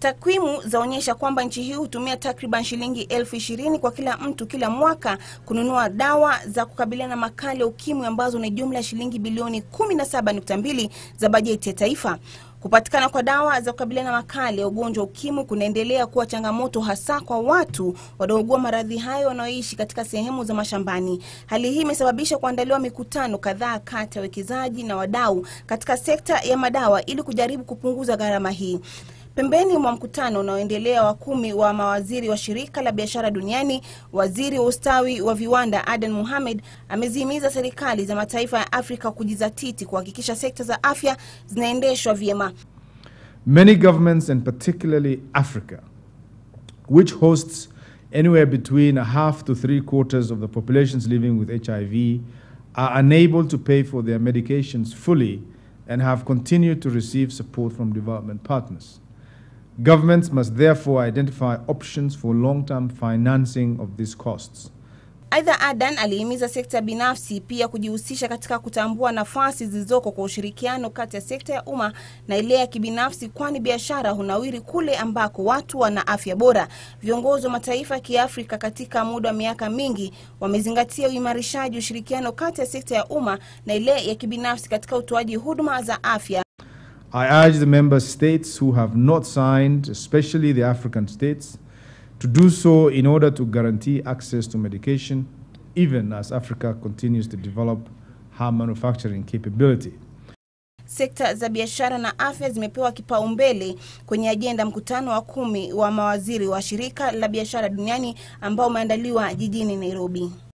Takwimu zaonyesha kwamba nchi hii hutumia takriban shilingi elfu ishirini kwa kila mtu kila mwaka kununua dawa za kukabiliana na makali ya ukimwi ambazo ni jumla ya shilingi bilioni 17.2 za bajeti ya taifa. Kupatikana kwa dawa za kukabiliana na makali ya ugonjwa ukimwi kunaendelea kuwa changamoto hasa kwa watu wanaougua maradhi hayo wanaoishi katika sehemu za mashambani. Hali hii imesababisha kuandaliwa mikutano kadhaa kati ya wekezaji na wadau katika sekta ya madawa ili kujaribu kupunguza gharama hii. Pembeni mwa mkutano unaoendelea wa kumi wa mawaziri wa shirika la biashara duniani, waziri wa ustawi wa viwanda Adan Mohamed amezihimiza serikali za mataifa ya Afrika kujizatiti kuhakikisha sekta za afya zinaendeshwa vyema. Many governments and particularly Africa which hosts anywhere between a half to three quarters of the populations living with HIV are unable to pay for their medications fully and have continued to receive support from development partners. Governments must therefore identify options for long-term financing of these costs. Aidha, Adan alihimiza sekta binafsi pia kujihusisha katika kutambua nafasi zilizoko kwa ushirikiano kati ya sekta ya umma na ile ya kibinafsi, kwani biashara hunawiri kule ambako watu wana afya bora. Viongozi wa mataifa ya Kiafrika katika muda wa miaka mingi wamezingatia uimarishaji ushirikiano kati ya sekta ya umma na ile ya kibinafsi katika utoaji huduma za afya. I urge the member states who have not signed, especially the African states, to do so in order to guarantee access to medication, even as Africa continues to develop her manufacturing capability. Sekta za biashara na afya zimepewa kipaumbele kwenye ajenda mkutano wa kumi wa mawaziri wa shirika la biashara duniani ambao umeandaliwa jijini Nairobi.